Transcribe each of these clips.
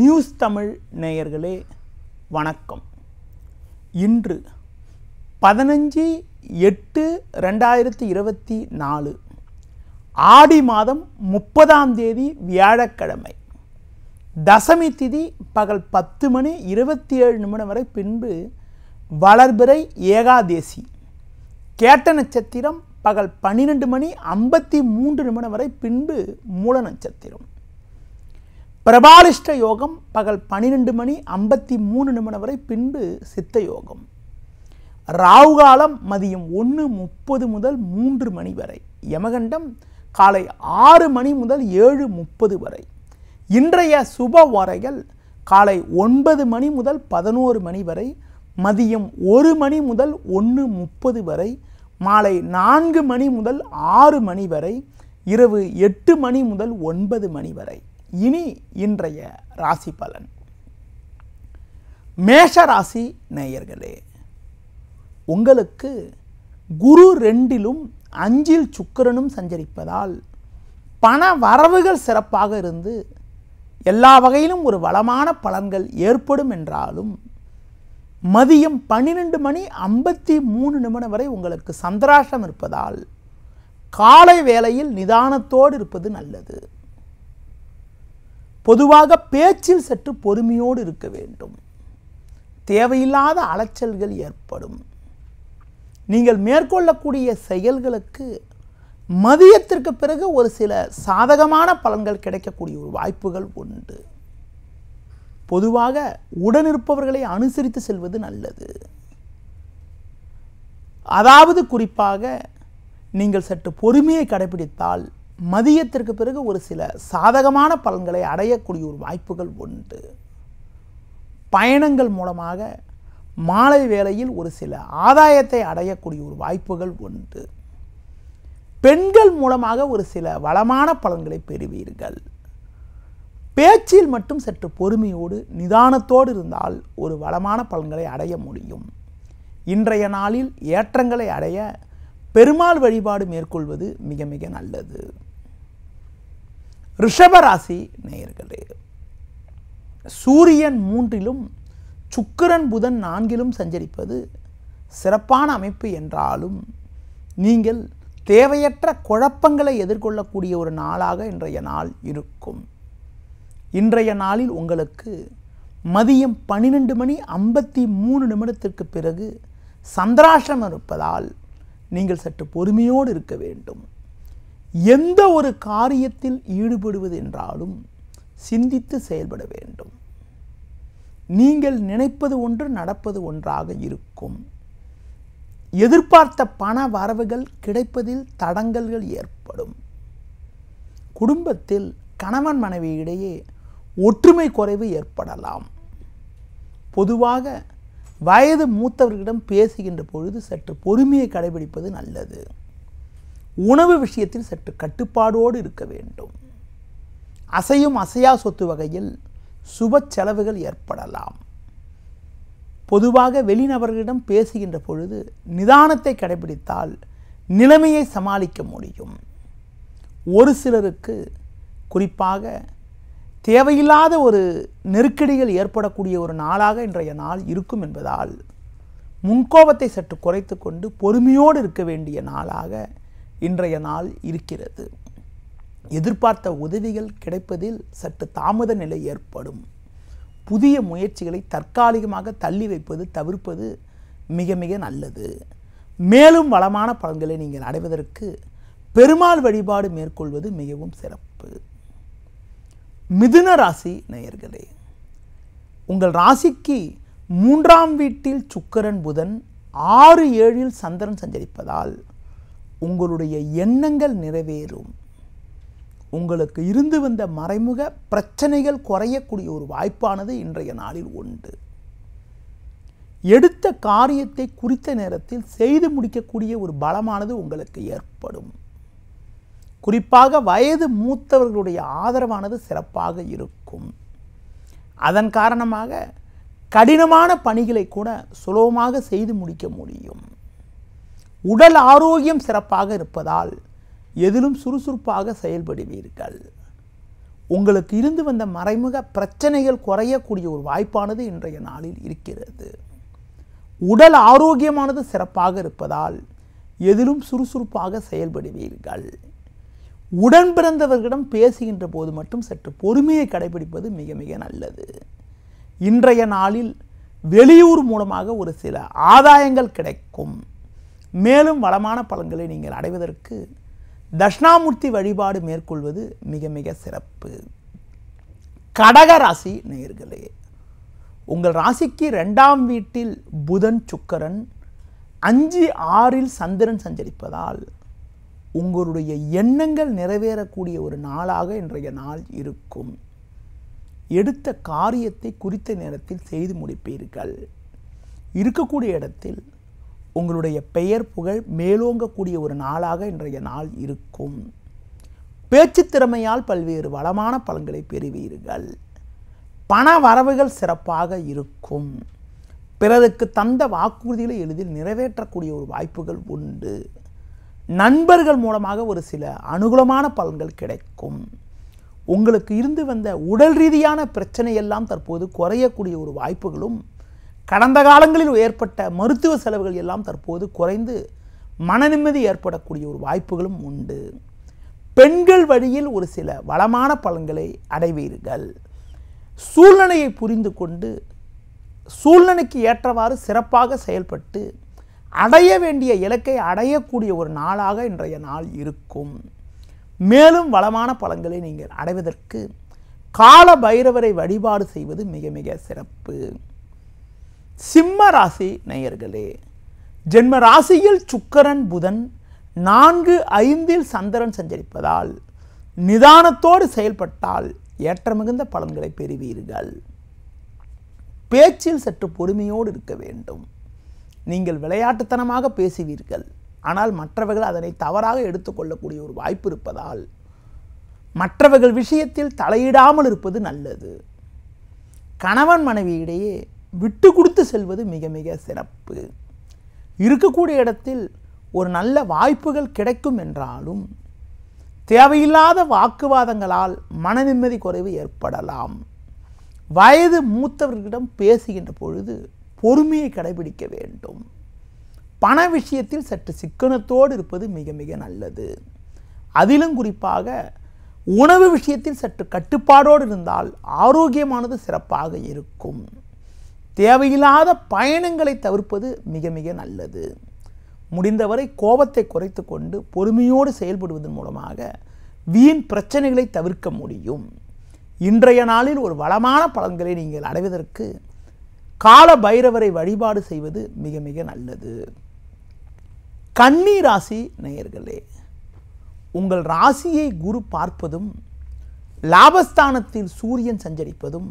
news Tamil நேயர்களே வணக்கம் இன்று பதினஞ்சு எட்டு ரெண்டாயிரத்தி இருபத்தி நாலு ஆடி மாதம் முப்பதாம் தேதி வியாழக்கிழமை தசமி திதி பகல் பத்து மணி இருபத்தி ஏழு நிமிடம் வரை பின்பு வளர்பிறை ஏகாதேசி கேட்ட நட்சத்திரம் பகல் பன்னிரெண்டு மணி ஐம்பத்தி மூன்று நிமிடம் வரை பின்பு மூல நட்சத்திரம் பிரபாலிஷ்ட யோகம் பகல் பன்னிரெண்டு மணி ஐம்பத்தி மூணு நிமிடம் வரை பின்பு சித்த யோகம் ராகுகாலம் மதியம் ஒன்று முப்பது முதல் மூன்று மணி வரை யமகண்டம் காலை ஆறு மணி முதல் ஏழு முப்பது வரை இன்றைய சுப வரைகள் காலை ஒன்பது மணி முதல் பதினோரு மணி வரை மதியம் ஒரு மணி முதல் ஒன்று முப்பது வரை மாலை நான்கு மணி முதல் ஆறு மணி வரை இரவு எட்டு மணி முதல் ஒன்பது மணி வரை இனி இன்றைய ராசி பலன் மேஷ ராசி நேயர்களே உங்களுக்கு குரு ரெண்டிலும் அஞ்சில் சுக்கரனும் சஞ்சரிப்பதால் பண வரவுகள் சிறப்பாக இருந்து எல்லா வகையிலும் ஒரு வளமான பலன்கள் ஏற்படும் என்றாலும் மதியம் பன்னிரெண்டு மணி ஐம்பத்தி மூணு நிமிடம் வரை உங்களுக்கு சந்திராஷ்டம் இருப்பதால் காலை வேளையில் நிதானத்தோடு இருப்பது நல்லது பொதுவாக பேச்சில் சற்று பொறுமையோடு இருக்க வேண்டும் தேவையில்லாத அலைச்சல்கள் ஏற்படும் நீங்கள் மேற்கொள்ளக்கூடிய செயல்களுக்கு மதியத்திற்கு பிறகு ஒரு சில சாதகமான பலன்கள் கிடைக்கக்கூடிய ஒரு வாய்ப்புகள் உண்டு பொதுவாக உடனிருப்பவர்களை அனுசரித்து செல்வது நல்லது அதாவது குறிப்பாக நீங்கள் சற்று பொறுமையை கடைபிடித்தால் மதியத்திற்கு பிறகு ஒரு சில சாதகமான பலன்களை அடையக்கூடிய ஒரு வாய்ப்புகள் உண்டு பயணங்கள் மூலமாக மாலை வேளையில் ஒரு சில ஆதாயத்தை அடையக்கூடிய ஒரு வாய்ப்புகள் உண்டு பெண்கள் மூலமாக ஒரு சில வளமான பலன்களை பெறுவீர்கள் பேச்சில் மட்டும் சற்று பொறுமையோடு நிதானத்தோடு இருந்தால் ஒரு வளமான பலன்களை அடைய முடியும் இன்றைய நாளில் ஏற்றங்களை அடைய பெருமாள் வழிபாடு மேற்கொள்வது மிக மிக நல்லது ரிஷபராசி நேயர்களே சூரியன் மூன்றிலும் சுக்கிரன் புதன் நான்கிலும் சஞ்சரிப்பது சிறப்பான அமைப்பு என்றாலும் நீங்கள் தேவையற்ற குழப்பங்களை எதிர்கொள்ளக்கூடிய ஒரு நாளாக இன்றைய நாள் இருக்கும் இன்றைய நாளில் உங்களுக்கு மதியம் பன்னிரெண்டு மணி ஐம்பத்தி மூணு நிமிடத்திற்கு பிறகு சந்திராசிரமம் இருப்பதால் நீங்கள் சற்று பொறுமையோடு இருக்க வேண்டும் எந்த ஒரு காரியத்தில் ஈடுபடுவது என்றாலும் சிந்தித்து செயல்பட வேண்டும் நீங்கள் நினைப்பது ஒன்று நடப்பது ஒன்றாக இருக்கும் எதிர்பார்த்த பண வரவுகள் கிடைப்பதில் தடங்கல்கள் ஏற்படும் குடும்பத்தில் கணவன் மனைவியிடையே ஒற்றுமை குறைவு ஏற்படலாம் பொதுவாக வயது மூத்தவர்களிடம் பேசுகின்ற பொழுது சற்று பொறுமையை கடைபிடிப்பது நல்லது உணவு விஷயத்தில் சற்று கட்டுப்பாடோடு இருக்க வேண்டும் அசையும் அசையா சொத்து வகையில் சுப செலவுகள் ஏற்படலாம் பொதுவாக வெளிநபர்களிடம் பேசுகின்ற பொழுது நிதானத்தை கடைபிடித்தால் நிலைமையை சமாளிக்க முடியும் ஒரு சிலருக்கு குறிப்பாக தேவையில்லாத ஒரு நெருக்கடிகள் ஏற்படக்கூடிய ஒரு நாளாக இன்றைய நாள் இருக்கும் என்பதால் முன்கோபத்தை சற்று குறைத்து கொண்டு பொறுமையோடு இருக்க வேண்டிய நாளாக இன்றைய நாள் இருக்கிறது எதிர்பார்த்த உதவிகள் கிடைப்பதில் சற்று தாமத நிலை ஏற்படும் புதிய முயற்சிகளை தற்காலிகமாக தள்ளி வைப்பது தவிர்ப்பது மிக மிக நல்லது மேலும் வளமான பலன்களை நீங்கள் அடைவதற்கு பெருமாள் வழிபாடு மேற்கொள்வது மிகவும் சிறப்பு மிதுன ராசி நேயர்களே உங்கள் ராசிக்கு மூன்றாம் வீட்டில் சுக்கரன் புதன் ஆறு ஏழில் சந்திரன் சஞ்சரிப்பதால் உங்களுடைய எண்ணங்கள் நிறைவேறும் உங்களுக்கு இருந்து வந்த மறைமுக பிரச்சனைகள் குறையக்கூடிய ஒரு வாய்ப்பானது இன்றைய நாளில் உண்டு எடுத்த காரியத்தை குறித்த நேரத்தில் செய்து முடிக்கக்கூடிய ஒரு பலமானது உங்களுக்கு ஏற்படும் குறிப்பாக வயது மூத்தவர்களுடைய ஆதரவானது சிறப்பாக இருக்கும் அதன் காரணமாக கடினமான பணிகளை கூட சுலபமாக செய்து முடிக்க முடியும் உடல் ஆரோக்கியம் சிறப்பாக இருப்பதால் எதிலும் சுறுசுறுப்பாக செயல்படுவீர்கள் உங்களுக்கு இருந்து வந்த மறைமுக பிரச்சனைகள் குறையக்கூடிய ஒரு வாய்ப்பானது இன்றைய நாளில் இருக்கிறது உடல் ஆரோக்கியமானது சிறப்பாக இருப்பதால் எதிலும் சுறுசுறுப்பாக செயல்படுவீர்கள் உடன் பிறந்தவர்களிடம் பேசுகின்ற போது மட்டும் சற்று பொறுமையை கடைபிடிப்பது மிக மிக நல்லது இன்றைய நாளில் வெளியூர் மூலமாக ஒரு சில ஆதாயங்கள் கிடைக்கும் மேலும் வளமான பலன்களை நீங்கள் அடைவதற்கு தட்சிணாமூர்த்தி வழிபாடு மேற்கொள்வது மிக மிக சிறப்பு கடக ராசி நேயர்களே உங்கள் ராசிக்கு ரெண்டாம் வீட்டில் புதன் சுக்கரன் அஞ்சு ஆறில் சந்திரன் சஞ்சரிப்பதால் உங்களுடைய எண்ணங்கள் நிறைவேறக்கூடிய ஒரு நாளாக இன்றைய நாள் இருக்கும் எடுத்த காரியத்தை குறித்த நேரத்தில் செய்து முடிப்பீர்கள் இருக்கக்கூடிய இடத்தில் உங்களுடைய பெயர் புகழ் மேலோங்கக்கூடிய ஒரு நாளாக இன்றைய நாள் இருக்கும் பேச்சு திறமையால் பல்வேறு வளமான பலன்களை பெறுவீர்கள் பண வரவுகள் சிறப்பாக இருக்கும் பிறருக்கு தந்த வாக்குறுதிகளை எளிதில் நிறைவேற்றக்கூடிய ஒரு வாய்ப்புகள் உண்டு நண்பர்கள் மூலமாக ஒரு சில அனுகூலமான பலன்கள் கிடைக்கும் உங்களுக்கு இருந்து வந்த உடல் ரீதியான பிரச்சனையெல்லாம் தற்போது குறையக்கூடிய ஒரு வாய்ப்புகளும் கடந்த காலங்களில் ஏற்பட்ட மருத்துவ செலவுகள் எல்லாம் தற்போது குறைந்து மனநிம்மதி ஏற்படக்கூடிய ஒரு வாய்ப்புகளும் உண்டு பெண்கள் வழியில் ஒரு சில வளமான பலன்களை அடைவீர்கள் சூழ்நிலையை புரிந்து கொண்டு சூழ்நிலைக்கு ஏற்றவாறு சிறப்பாக செயல்பட்டு அடைய வேண்டிய இலக்கை அடையக்கூடிய ஒரு நாளாக இன்றைய நாள் இருக்கும் மேலும் வளமான பலன்களை நீங்கள் அடைவதற்கு கால பைரவரை வழிபாடு செய்வது மிக மிக சிறப்பு சிம்ம ராசி நேயர்களே ஜென்ம ராசியில் சுக்கரன் புதன் நான்கு ஐந்தில் சந்திரன் சஞ்சரிப்பதால் நிதானத்தோடு செயல்பட்டால் ஏற்ற மிகுந்த பலன்களை பெறுவீர்கள் பேச்சில் சற்று பொறுமையோடு இருக்க வேண்டும் நீங்கள் விளையாட்டுத்தனமாக பேசுவீர்கள் ஆனால் மற்றவர்கள் அதனை தவறாக எடுத்துக்கொள்ளக்கூடிய ஒரு வாய்ப்பு இருப்பதால் மற்றவர்கள் விஷயத்தில் தலையிடாமல் இருப்பது நல்லது கணவன் மனைவியிடையே விட்டு கொடுத்து செல்வது மிக மிக சிறப்பு இருக்கக்கூடிய இடத்தில் ஒரு நல்ல வாய்ப்புகள் கிடைக்கும் என்றாலும் தேவையில்லாத வாக்குவாதங்களால் மனநிம்மதி குறைவு ஏற்படலாம் வயது மூத்தவர்களிடம் பேசுகின்ற பொழுது பொறுமையை கடைபிடிக்க வேண்டும் பண விஷயத்தில் சற்று சிக்கனத்தோடு இருப்பது மிக மிக நல்லது அதிலும் குறிப்பாக உணவு விஷயத்தில் சற்று கட்டுப்பாடோடு இருந்தால் ஆரோக்கியமானது சிறப்பாக இருக்கும் தேவையில்லாத பயணங்களை தவிர்ப்பது மிக மிக நல்லது முடிந்தவரை கோபத்தை குறைத்து கொண்டு பொறுமையோடு செயல்படுவதன் மூலமாக வீண் பிரச்சனைகளை தவிர்க்க முடியும் இன்றைய நாளில் ஒரு வளமான பலன்களை நீங்கள் அடைவதற்கு கால பைரவரை வழிபாடு செய்வது மிக மிக நல்லது கன்னி ராசி நேயர்களே உங்கள் ராசியை குரு பார்ப்பதும் லாபஸ்தானத்தில் சூரியன் சஞ்சரிப்பதும்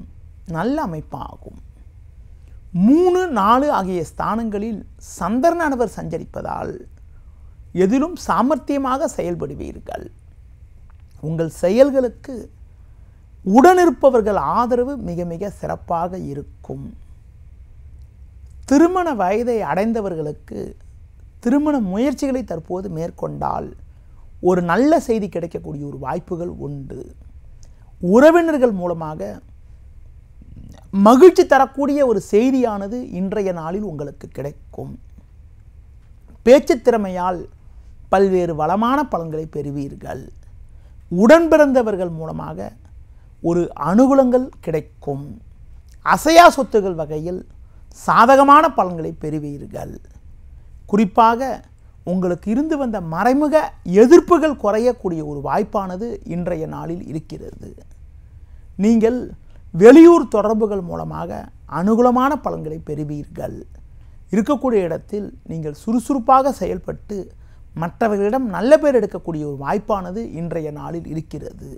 நல்ல அமைப்பாகும் மூணு நாலு ஆகிய ஸ்தானங்களில் சந்தர்ணனவர் சஞ்சரிப்பதால் எதிலும் சாமர்த்தியமாக செயல்படுவீர்கள் உங்கள் செயல்களுக்கு உடனிருப்பவர்கள் ஆதரவு மிக மிக சிறப்பாக இருக்கும் திருமண வயதை அடைந்தவர்களுக்கு திருமண முயற்சிகளை தற்போது மேற்கொண்டால் ஒரு நல்ல செய்தி கிடைக்கக்கூடிய ஒரு வாய்ப்புகள் உண்டு உறவினர்கள் மூலமாக மகிழ்ச்சி தரக்கூடிய ஒரு செய்தியானது இன்றைய நாளில் உங்களுக்கு கிடைக்கும் பேச்சு திறமையால் பல்வேறு வளமான பலன்களை பெறுவீர்கள் உடன்பிறந்தவர்கள் மூலமாக ஒரு அனுகூலங்கள் கிடைக்கும் அசையா சொத்துகள் வகையில் சாதகமான பலன்களை பெறுவீர்கள் குறிப்பாக உங்களுக்கு இருந்து வந்த மறைமுக எதிர்ப்புகள் குறையக்கூடிய ஒரு வாய்ப்பானது இன்றைய நாளில் இருக்கிறது நீங்கள் வெளியூர் தொடர்புகள் மூலமாக அனுகூலமான பலன்களை பெறுவீர்கள் இருக்கக்கூடிய இடத்தில் நீங்கள் சுறுசுறுப்பாக செயல்பட்டு மற்றவர்களிடம் நல்ல பேர் எடுக்கக்கூடிய ஒரு வாய்ப்பானது இன்றைய நாளில் இருக்கிறது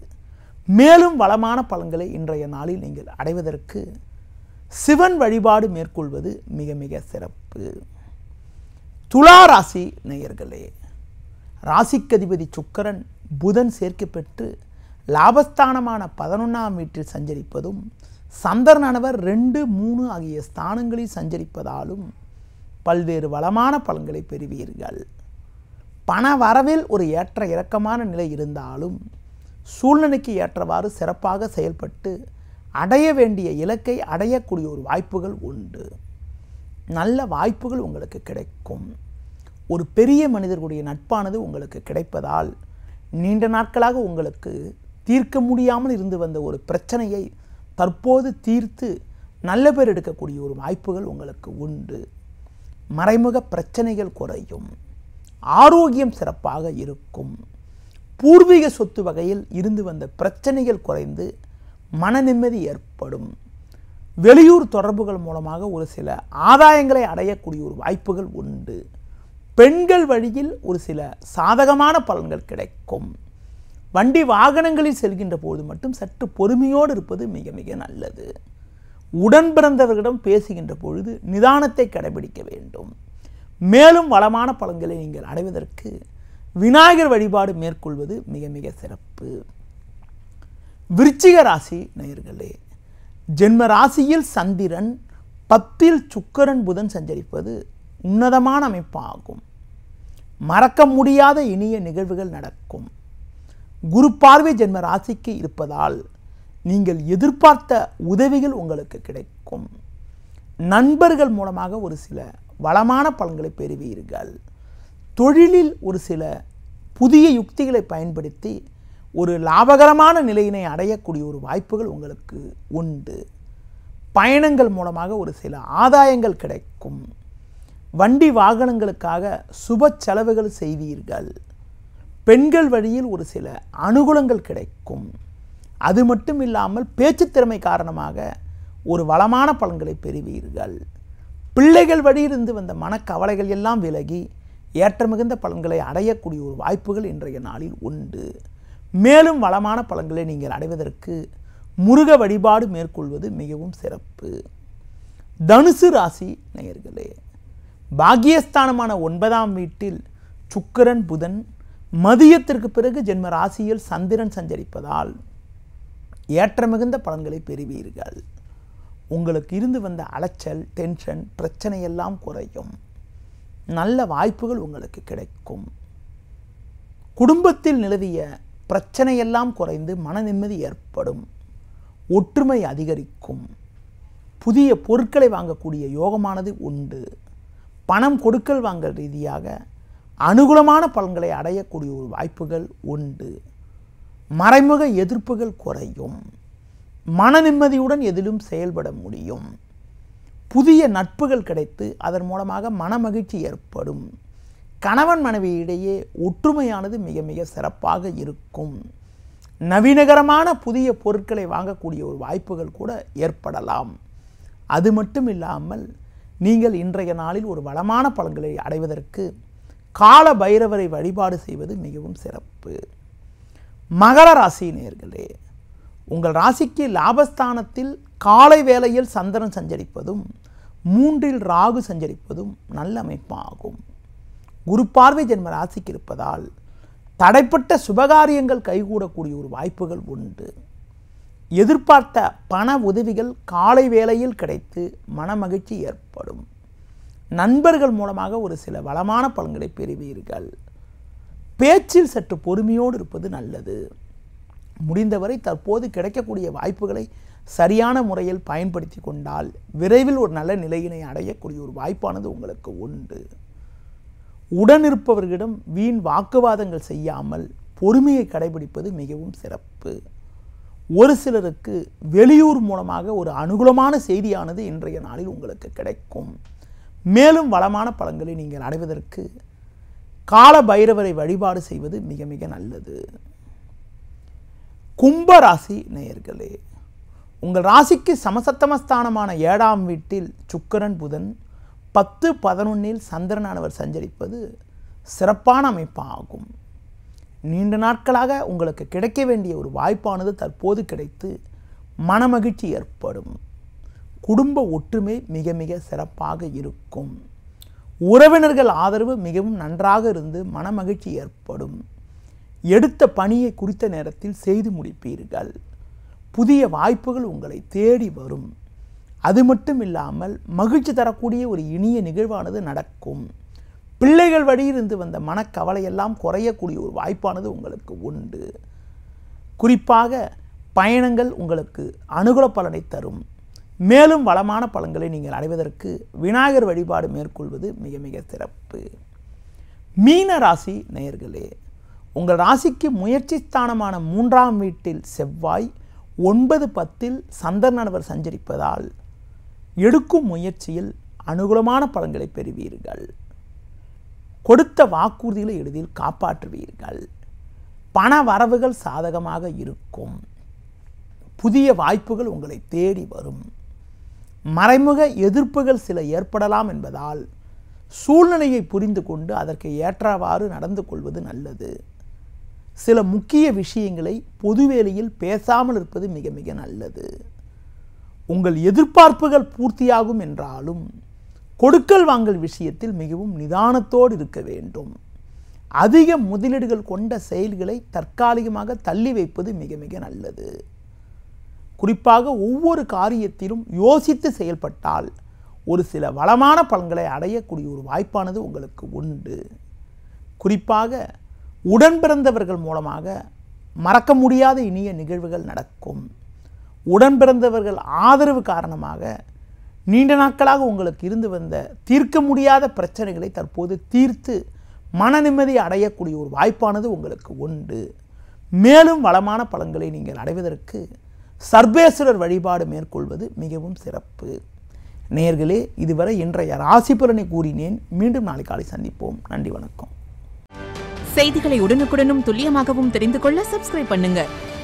மேலும் வளமான பலன்களை இன்றைய நாளில் நீங்கள் அடைவதற்கு சிவன் வழிபாடு மேற்கொள்வது மிக மிக சிறப்பு துலா ராசி நேயர்களே ராசிக்கதிபதி சுக்கரன் புதன் சேர்க்கை பெற்று லாபஸ்தானமான பதினொன்றாம் வீட்டில் சஞ்சரிப்பதும் சந்தர்ணவர் ரெண்டு மூணு ஆகிய ஸ்தானங்களில் சஞ்சரிப்பதாலும் பல்வேறு வளமான பலன்களை பெறுவீர்கள் பண வரவில் ஒரு ஏற்ற இறக்கமான நிலை இருந்தாலும் சூழ்நிலைக்கு ஏற்றவாறு சிறப்பாக செயல்பட்டு அடைய வேண்டிய இலக்கை அடையக்கூடிய ஒரு வாய்ப்புகள் உண்டு நல்ல வாய்ப்புகள் உங்களுக்கு கிடைக்கும் ஒரு பெரிய மனிதர்களுடைய நட்பானது உங்களுக்கு கிடைப்பதால் நீண்ட நாட்களாக உங்களுக்கு தீர்க்க முடியாமல் இருந்து வந்த ஒரு பிரச்சனையை தற்போது தீர்த்து நல்ல பேர் எடுக்கக்கூடிய ஒரு வாய்ப்புகள் உங்களுக்கு உண்டு மறைமுக பிரச்சனைகள் குறையும் ஆரோக்கியம் சிறப்பாக இருக்கும் பூர்வீக சொத்து வகையில் இருந்து வந்த பிரச்சனைகள் குறைந்து மன நிம்மதி ஏற்படும் வெளியூர் தொடர்புகள் மூலமாக ஒரு சில ஆதாயங்களை அடையக்கூடிய ஒரு வாய்ப்புகள் உண்டு பெண்கள் வழியில் ஒரு சில சாதகமான பலன்கள் கிடைக்கும் வண்டி வாகனங்களில் செல்கின்ற போது மட்டும் சற்று பொறுமையோடு இருப்பது மிக மிக நல்லது உடன் பிறந்தவர்களிடம் பேசுகின்ற பொழுது நிதானத்தை கடைபிடிக்க வேண்டும் மேலும் வளமான பலன்களை நீங்கள் அடைவதற்கு விநாயகர் வழிபாடு மேற்கொள்வது மிக மிக சிறப்பு விருச்சிக ராசி நேயர்களே ஜென்ம ராசியில் சந்திரன் பத்தில் சுக்கரன் புதன் சஞ்சரிப்பது உன்னதமான அமைப்பாகும் மறக்க முடியாத இனிய நிகழ்வுகள் நடக்கும் குரு பார்வை ஜென்ம ராசிக்கு இருப்பதால் நீங்கள் எதிர்பார்த்த உதவிகள் உங்களுக்கு கிடைக்கும் நண்பர்கள் மூலமாக ஒரு சில வளமான பலன்களை பெறுவீர்கள் தொழிலில் ஒரு சில புதிய யுக்திகளை பயன்படுத்தி ஒரு லாபகரமான நிலையினை அடையக்கூடிய ஒரு வாய்ப்புகள் உங்களுக்கு உண்டு பயணங்கள் மூலமாக ஒரு சில ஆதாயங்கள் கிடைக்கும் வண்டி வாகனங்களுக்காக சுப செலவுகள் செய்வீர்கள் பெண்கள் வழியில் ஒரு சில அனுகூலங்கள் கிடைக்கும் அது மட்டும் இல்லாமல் பேச்சு திறமை காரணமாக ஒரு வளமான பலன்களை பெறுவீர்கள் பிள்ளைகள் வழியிலிருந்து வந்த மனக்கவலைகள் எல்லாம் விலகி ஏற்ற மிகுந்த பலன்களை அடையக்கூடிய ஒரு வாய்ப்புகள் இன்றைய நாளில் உண்டு மேலும் வளமான பலன்களை நீங்கள் அடைவதற்கு முருக வழிபாடு மேற்கொள்வது மிகவும் சிறப்பு தனுசு ராசி நேயர்களே பாகியஸ்தானமான ஒன்பதாம் வீட்டில் சுக்கரன் புதன் மதியத்திற்கு பிறகு ஜென்ம ராசியில் சந்திரன் சஞ்சரிப்பதால் ஏற்ற மிகுந்த பலன்களை பெறுவீர்கள் உங்களுக்கு இருந்து வந்த அலைச்சல் டென்ஷன் பிரச்சனையெல்லாம் குறையும் நல்ல வாய்ப்புகள் உங்களுக்கு கிடைக்கும் குடும்பத்தில் நிலவிய பிரச்சனையெல்லாம் குறைந்து மன நிம்மதி ஏற்படும் ஒற்றுமை அதிகரிக்கும் புதிய பொருட்களை வாங்கக்கூடிய யோகமானது உண்டு பணம் கொடுக்கல் வாங்கல் ரீதியாக அனுகூலமான பலன்களை அடையக்கூடிய ஒரு வாய்ப்புகள் உண்டு மறைமுக எதிர்ப்புகள் குறையும் மன நிம்மதியுடன் எதிலும் செயல்பட முடியும் புதிய நட்புகள் கிடைத்து அதன் மூலமாக மன மகிழ்ச்சி ஏற்படும் கணவன் மனைவியிடையே ஒற்றுமையானது மிக மிக சிறப்பாக இருக்கும் நவீனகரமான புதிய பொருட்களை வாங்கக்கூடிய ஒரு வாய்ப்புகள் கூட ஏற்படலாம் அது மட்டும் இல்லாமல் நீங்கள் இன்றைய நாளில் ஒரு வளமான பலன்களை அடைவதற்கு கால பைரவரை வழிபாடு செய்வது மிகவும் சிறப்பு மகர ராசி நேர்களே உங்கள் ராசிக்கு லாபஸ்தானத்தில் காலை வேளையில் சந்திரன் சஞ்சரிப்பதும் மூன்றில் ராகு சஞ்சரிப்பதும் நல்ல அமைப்பாகும் குரு பார்வை ஜென்ம ராசிக்கு இருப்பதால் தடைப்பட்ட சுபகாரியங்கள் கைகூடக்கூடிய ஒரு வாய்ப்புகள் உண்டு எதிர்பார்த்த பண உதவிகள் காலை வேளையில் கிடைத்து மனமகிழ்ச்சி ஏற்படும் நண்பர்கள் மூலமாக ஒரு சில வளமான பலன்களை பெறுவீர்கள் பேச்சில் சற்று பொறுமையோடு இருப்பது நல்லது முடிந்தவரை தற்போது கிடைக்கக்கூடிய வாய்ப்புகளை சரியான முறையில் பயன்படுத்தி கொண்டால் விரைவில் ஒரு நல்ல நிலையினை அடையக்கூடிய ஒரு வாய்ப்பானது உங்களுக்கு உண்டு உடனிருப்பவர்களிடம் வீண் வாக்குவாதங்கள் செய்யாமல் பொறுமையை கடைபிடிப்பது மிகவும் சிறப்பு ஒரு சிலருக்கு வெளியூர் மூலமாக ஒரு அனுகூலமான செய்தியானது இன்றைய நாளில் உங்களுக்கு கிடைக்கும் மேலும் வளமான பழங்களை நீங்கள் அடைவதற்கு கால பைரவரை வழிபாடு செய்வது மிக மிக நல்லது கும்பராசி நேயர்களே உங்கள் ராசிக்கு சமசத்தமஸ்தானமான ஏழாம் வீட்டில் சுக்கரன் புதன் பத்து பதினொன்னில் சந்திரனானவர் சஞ்சரிப்பது சிறப்பான அமைப்பாகும் நீண்ட நாட்களாக உங்களுக்கு கிடைக்க வேண்டிய ஒரு வாய்ப்பானது தற்போது கிடைத்து மனமகிழ்ச்சி ஏற்படும் குடும்ப ஒற்றுமை மிக மிக சிறப்பாக இருக்கும் உறவினர்கள் ஆதரவு மிகவும் நன்றாக இருந்து மனமகிழ்ச்சி ஏற்படும் எடுத்த பணியை குறித்த நேரத்தில் செய்து முடிப்பீர்கள் புதிய வாய்ப்புகள் உங்களை தேடி வரும் அது மட்டும் இல்லாமல் மகிழ்ச்சி தரக்கூடிய ஒரு இனிய நிகழ்வானது நடக்கும் பிள்ளைகள் வழியிலிருந்து வந்த மனக்கவலையெல்லாம் குறையக்கூடிய ஒரு வாய்ப்பானது உங்களுக்கு உண்டு குறிப்பாக பயணங்கள் உங்களுக்கு அனுகூல பலனை தரும் மேலும் வளமான பழங்களை நீங்கள் அடைவதற்கு விநாயகர் வழிபாடு மேற்கொள்வது மிக மிக சிறப்பு மீன ராசி நேயர்களே உங்கள் ராசிக்கு முயற்சி ஸ்தானமான மூன்றாம் வீட்டில் செவ்வாய் ஒன்பது பத்தில் சந்தர்நடவர் சஞ்சரிப்பதால் எடுக்கும் முயற்சியில் அனுகூலமான பலன்களை பெறுவீர்கள் கொடுத்த வாக்குறுதிகளை எளிதில் காப்பாற்றுவீர்கள் பண வரவுகள் சாதகமாக இருக்கும் புதிய வாய்ப்புகள் உங்களை தேடி வரும் மறைமுக எதிர்ப்புகள் சில ஏற்படலாம் என்பதால் சூழ்நிலையை புரிந்து கொண்டு அதற்கு ஏற்றவாறு நடந்து கொள்வது நல்லது சில முக்கிய விஷயங்களை பொதுவேளியில் பேசாமல் இருப்பது மிக மிக நல்லது உங்கள் எதிர்பார்ப்புகள் பூர்த்தியாகும் என்றாலும் கொடுக்கல் வாங்கல் விஷயத்தில் மிகவும் நிதானத்தோடு இருக்க வேண்டும் அதிக முதலீடுகள் கொண்ட செயல்களை தற்காலிகமாக தள்ளி வைப்பது மிக மிக நல்லது குறிப்பாக ஒவ்வொரு காரியத்திலும் யோசித்து செயல்பட்டால் ஒரு சில வளமான பலன்களை அடையக்கூடிய ஒரு வாய்ப்பானது உங்களுக்கு உண்டு குறிப்பாக உடன் பிறந்தவர்கள் மூலமாக மறக்க முடியாத இனிய நிகழ்வுகள் நடக்கும் உடன் பிறந்தவர்கள் ஆதரவு காரணமாக நீண்ட நாட்களாக உங்களுக்கு இருந்து வந்த தீர்க்க முடியாத பிரச்சனைகளை தற்போது தீர்த்து மன நிம்மதி அடையக்கூடிய ஒரு வாய்ப்பானது உங்களுக்கு உண்டு மேலும் வளமான பலன்களை நீங்கள் அடைவதற்கு சர்வேஸ்வரர் வழிபாடு மேற்கொள்வது மிகவும் சிறப்பு நேர்களே இதுவரை இன்றைய ராசிபுரனை கூறினேன் மீண்டும் நாளை காலை சந்திப்போம் நன்றி வணக்கம் செய்திகளை உடனுக்குடனும் துல்லியமாகவும் தெரிந்து கொள்ள சப்ஸ்கிரைப் பண்ணுங்கள்